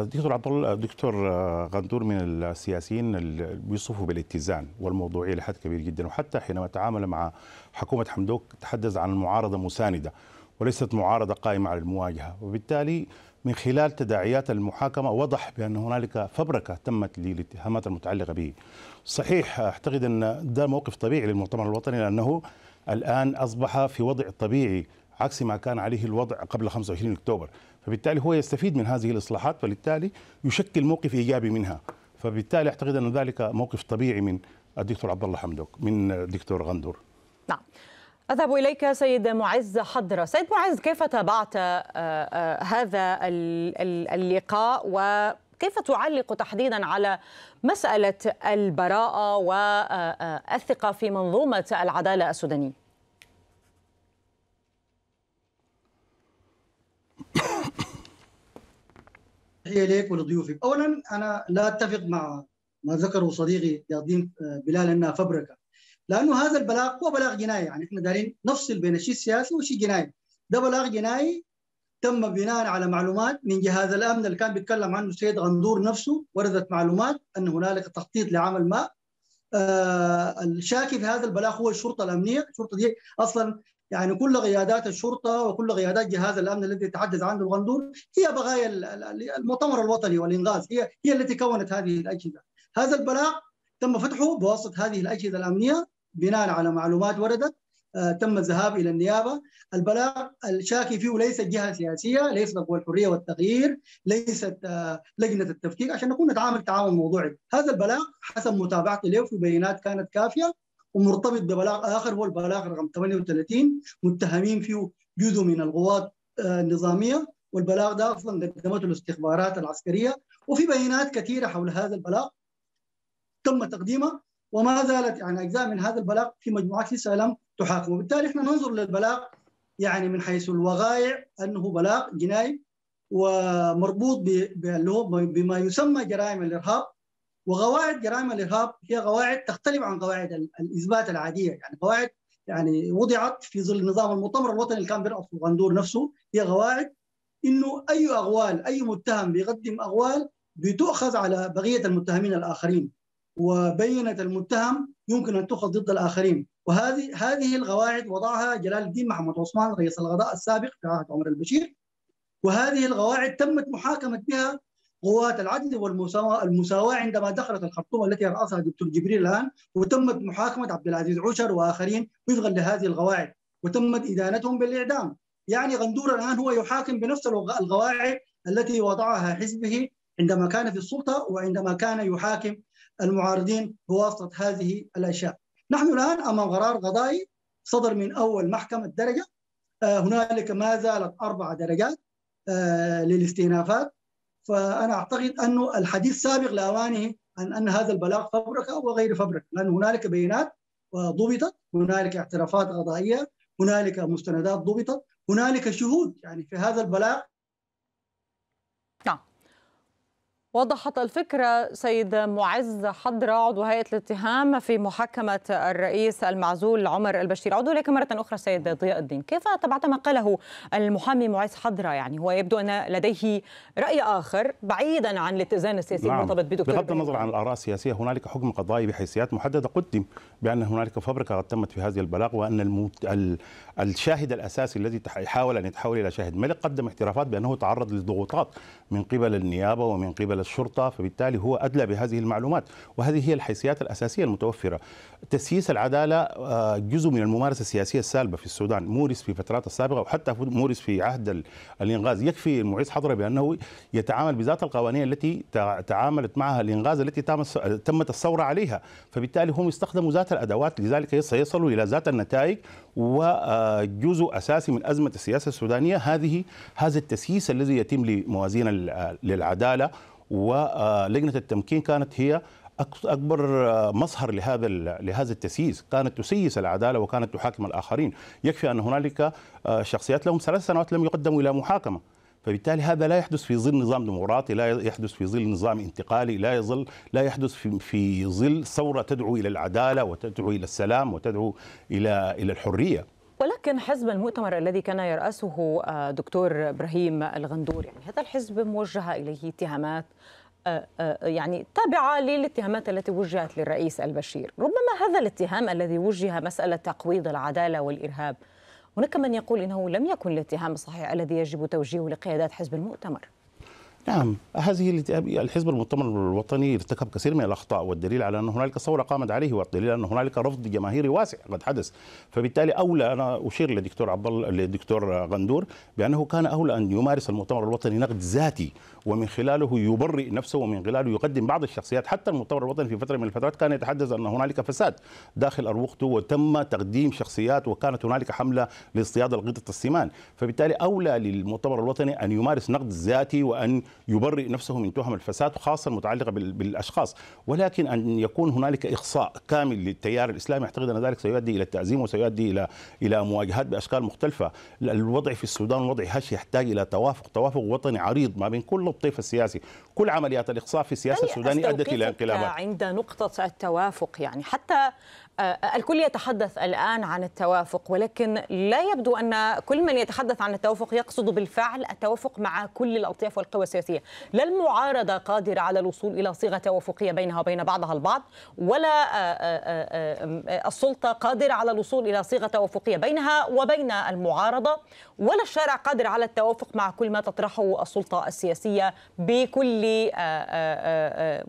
دكتور عبد الله دكتور آه، غندور من السياسيين اللي بيصفوا بالاتزان والموضوعيه لحد كبير جدا وحتى حينما تعامل مع حكومه حمدوك تحدث عن المعارضه مسانده وليست معارضه قائمه على المواجهه وبالتالي من خلال تداعيات المحاكمه وضح بان هنالك فبركه تمت للاتهامات المتعلقه به. صحيح اعتقد ان ده موقف طبيعي للمؤتمر الوطني لانه الان اصبح في وضع طبيعي عكس ما كان عليه الوضع قبل 25 اكتوبر. فبالتالي هو يستفيد من هذه الاصلاحات فبالتالي يشكل موقف ايجابي منها فبالتالي اعتقد ان ذلك موقف طبيعي من الدكتور عبد الله حمدوك من الدكتور غندور نعم أذهب إليك سيد معز حضرة سيد معز كيف تابعت آه، آه، هذا اللقاء وكيف تعلق تحديدا على مسألة البراءة والثقة آه، في منظومة العدالة السودانية تحيه ليك ولضيوفك اولا انا لا اتفق مع ما ذكره صديقي ياضين آه، بلال انها فبركه لانه هذا البلاغ هو بلاغ جنائي يعني احنا دارين نفصل بين الشيء السياسي والشيء الجنائي ده بلاغ جنائي تم بناء على معلومات من جهاز الامن اللي كان بيتكلم عنه السيد غندور نفسه وردت معلومات ان هنالك تخطيط لعمل ما آه الشاكي في هذا البلاغ هو الشرطه الامنيه، الشرطه دي اصلا يعني كل قيادات الشرطه وكل قيادات جهاز الامن الذي يتحدث عنه الغندور هي بغايا المؤتمر الوطني والانغاز هي هي التي كونت هذه الاجهزه. هذا البلاغ تم فتحه بواسطه هذه الاجهزه الامنيه بناء على معلومات وردت آه، تم الذهاب الى النيابه، البلاغ الشاكي فيه ليس جهه سياسيه، ليس قوى الحريه والتغيير، ليست آه، لجنه التفكير عشان نكون نتعامل تعامل موضوعي، هذا البلاغ حسب متابعتي له في بيانات كانت كافيه ومرتبط ببلاغ آخر هو البلاغ رقم 38 متهمين فيه جزء من القوات آه، النظامية والبلاغ ده أصلا قدمته الاستخبارات العسكرية وفي بيانات كثيرة حول هذا البلاغ تم تقديمها وما زالت يعني أجزاء من هذا البلاغ في مجموعات لسه لم تحاكم وبالتالي احنا ننظر للبلاغ يعني من حيث الوقائع أنه بلاغ جنائي ومربوط بما يسمى جرائم الإرهاب وقواعد جرائم الارهاب هي قواعد تختلف عن قواعد الاثبات العاديه يعني قواعد يعني وضعت في ظل نظام المؤتمر الوطني اللي كان بيرقص غندور نفسه هي قواعد انه اي اغوال اي متهم بيقدم اغوال بتؤخذ على بقيه المتهمين الاخرين وبينه المتهم يمكن ان تؤخذ ضد الاخرين وهذه هذه القواعد وضعها جلال الدين محمد عثمان رئيس القضاء السابق في عهد عمر البشير وهذه القواعد تمت محاكمه بها قوات العدل والمساواه المساواه عندما دخلت الخرطوم التي راسها دكتور جبريل الان وتمت محاكمه عبد العزيز عشر واخرين وفقا لهذه القواعد وتمت ادانتهم بالاعدام يعني غندور الان هو يحاكم بنفس القواعد التي وضعها حزبه عندما كان في السلطه وعندما كان يحاكم المعارضين بواسطه هذه الاشياء. نحن الان امام قرار قضائي صدر من اول محكمه درجه آه، هنالك ما زالت اربع درجات آه، للاستئنافات فانا اعتقد انه الحديث سابق لاوانه عن ان هذا البلاغ فبرك وغير فبرك لان هنالك بيانات ضبطت هنالك اعترافات قضائيه هنالك مستندات ضبطت هنالك شهود يعني في هذا البلاغ وضحت الفكرة سيد معز حضرة عضو هيئة الاتهام في محاكمة الرئيس المعزول عمر البشير عضو لك مرة أخرى سيد ضياء الدين كيف تبعت ما قاله المحامي معز حضرة يعني هو يبدو أن لديه رأي آخر بعيدا عن الاتزان السياسي نعم. المرتبط بدكتور بغض النظر عن الآراء السياسية هنالك حكم قضائي بحيثيات محددة قدم بأن هنالك فبركة قد تمت في هذه البلاغ وأن الموت ال... الشاهد الأساسي الذي يحاول أن يتحول إلى شاهد ملك قدم اعترافات بأنه تعرض لضغوطات من قبل النيابة ومن قبل الشرطه فبالتالي هو ادلى بهذه المعلومات وهذه هي الحيثيات الاساسيه المتوفره تسييس العداله آه، جزء من الممارسه السياسيه السالبه في السودان مورس في فترات السابقه وحتى مورس في عهد الانغاز يكفي المعيز حضره بانه يتعامل بذات القوانين التي تعاملت معها الانغاز التي تمت الثوره عليها فبالتالي هم استخدموا ذات الادوات لذلك سيصلوا الى ذات النتائج وجزء آه، اساسي من ازمه السياسه السودانيه هذه هذا التسييس الذي يتم لموازين للعداله ولجنه التمكين كانت هي اكبر آه، مظهر لهذا لهذا التسييس، كانت تسيس العداله وكانت تحاكم الاخرين، يكفي ان هنالك آه، شخصيات لهم ثلاث سنوات لم يقدموا الى محاكمه، فبالتالي هذا لا يحدث في ظل نظام ديمقراطي لا يحدث في ظل نظام انتقالي لا يظل لا يحدث في, في ظل ثوره تدعو الى العداله وتدعو الى السلام وتدعو الى الى الحريه ولكن حزب المؤتمر الذي كان يرأسه آه، دكتور إبراهيم الغندور يعني هذا الحزب موجه إليه اتهامات آه، آه، يعني تابعة للاتهامات التي وجهت للرئيس البشير ربما هذا الاتهام الذي وجه مسألة تقويض العدالة والإرهاب هناك من يقول إنه لم يكن الاتهام الصحيح الذي يجب توجيهه لقيادات حزب المؤتمر نعم هذه الحزب المؤتمر الوطني ارتكب كثير من الاخطاء والدليل على ان هنالك ثوره قامت عليه والدليل ان هنالك رفض جماهيري واسع قد حدث فبالتالي اولى انا اشير للدكتور عبد للدكتور غندور بانه كان اولى ان يمارس المؤتمر الوطني نقد ذاتي ومن خلاله يبرئ نفسه ومن خلاله يقدم بعض الشخصيات حتى المؤتمر الوطني في فتره من الفترات كان يتحدث ان هنالك فساد داخل اروقته وتم تقديم شخصيات وكانت هنالك حمله لاصطياد القطط السمان فبالتالي اولى للمؤتمر الوطني ان يمارس نقد ذاتي وان يبرئ نفسه من تهم الفساد خاصه المتعلقه بالاشخاص ولكن ان يكون هنالك اخصاء كامل للتيار الاسلامي اعتقد ان ذلك سيؤدي الى التعزيم وسيؤدي الى الى مواجهات باشكال مختلفه الوضع في السودان وضع هش يحتاج الى توافق توافق وطني عريض ما بين كل الطيف السياسي كل عمليات الاقصاء في السياسه السودانيه ادت الى انقلابات عند نقطه التوافق يعني حتى آه، الكل يتحدث الآن عن التوافق ولكن لا يبدو أن كل من يتحدث عن التوافق يقصد بالفعل التوافق مع كل الأطياف والقوى السياسية لا المعارضة قادرة على الوصول إلى صيغة توافقية بينها وبين بعضها البعض ولا آه، آه، السلطة قادرة على الوصول إلى صيغة توافقية بينها وبين المعارضة ولا الشارع قادر على التوافق مع كل ما تطرحه السلطة السياسية بكل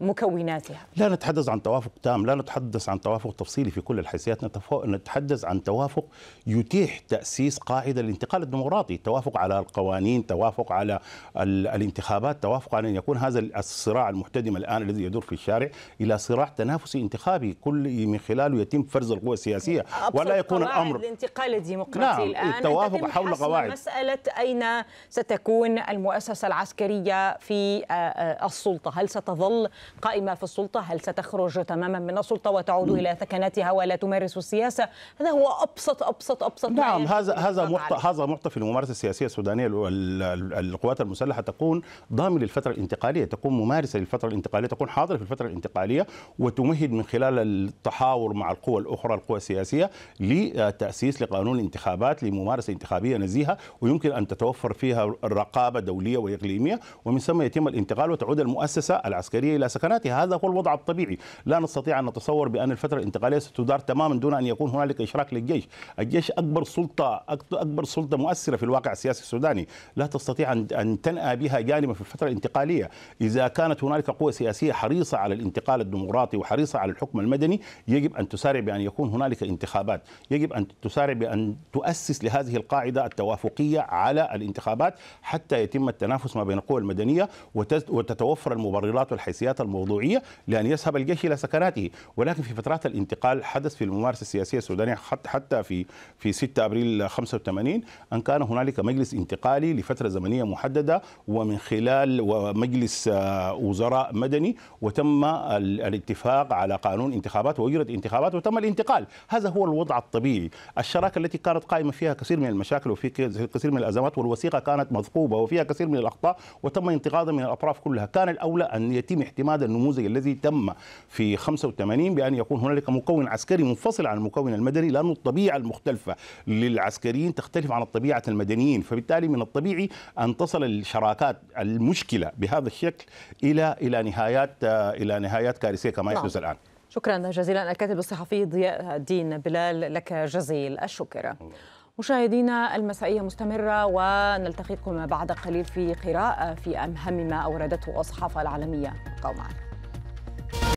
مكوناتها لا نتحدث عن توافق تام لا نتحدث عن توافق تفصيلي في كل الحيثيات نتحدث عن توافق يتيح تأسيس قاعدة للانتقال الديمقراطي التوافق على القوانين توافق على الانتخابات توافق على أن يكون هذا الصراع المحتدم الآن الذي يدور في الشارع إلى صراع تنافسي انتخابي كل من خلاله يتم فرز القوى السياسية ولا يكون الأمر الانتقال الديمقراطي نعم الآن التوافق حول قواعد مسألة أين ستكون المؤسسة العسكرية في آه، آه، السلطة هل ستظل قائمة في السلطة هل ستخرج تماما من السلطة وتعود نعم. إلى ثكناتها فيها ولا تمارس السياسه هذا هو ابسط ابسط ابسط نعم هذا هذا معطى هذا في الممارسه السياسيه السودانيه القوات المسلحه تكون ضامن للفتره الانتقاليه تكون ممارسه للفتره الانتقاليه تكون حاضره في الفتره الانتقاليه وتمهد من خلال التحاور مع القوى الاخرى القوى السياسيه لتاسيس لقانون انتخابات لممارسه انتخابيه نزيهه ويمكن ان تتوفر فيها رقابه دوليه واقليميه ومن ثم يتم الانتقال وتعود المؤسسه العسكريه الى سكناتها هذا هو الوضع الطبيعي لا نستطيع ان نتصور بان الفتره الانتقاليه تدار تماما دون ان يكون هنالك اشراك للجيش، الجيش اكبر سلطه اكبر سلطه مؤثره في الواقع السياسي السوداني، لا تستطيع ان ان تنأى بها جانبا في الفتره الانتقاليه، اذا كانت هنالك قوى سياسيه حريصه على الانتقال الديمقراطي وحريصه على الحكم المدني، يجب ان تسارع بان يكون هنالك انتخابات، يجب ان تسارع بان تؤسس لهذه القاعده التوافقيه على الانتخابات حتى يتم التنافس ما بين القوى المدنيه وتتوفر المبررات والحيثيات الموضوعيه لان يذهب الجيش الى سكناته، ولكن في فترات الانتقال حدث في الممارسه السياسيه السودانيه حتى في في 6 ابريل 85 ان كان هنالك مجلس انتقالي لفتره زمنيه محدده ومن خلال مجلس آه، وزراء مدني وتم الاتفاق على قانون انتخابات واجرت انتخابات وتم الانتقال هذا هو الوضع الطبيعي الشراكه التي كانت قائمه فيها كثير من المشاكل وفي كثير من الازمات والوثيقه كانت مثقوبه وفيها كثير من الاخطاء وتم انتقاضها من الاطراف كلها كان الاولى ان يتم اعتماد النموذج الذي تم في 85 بان يكون هنالك مكون عسكري منفصل عن المكون المدني لأن الطبيعة المختلفة للعسكريين تختلف عن الطبيعة المدنيين فبالتالي من الطبيعي أن تصل الشراكات المشكلة بهذا الشكل إلى إلى نهايات إلى نهايات كارثية كما نعم. يحدث الآن شكرا جزيلا الكاتب الصحفي ضياء الدين بلال لك جزيل الشكر مشاهدينا المسائية مستمرة ونلتقيكم بعد قليل في قراءة في أهم ما أوردته الصحافة العالمية قوماً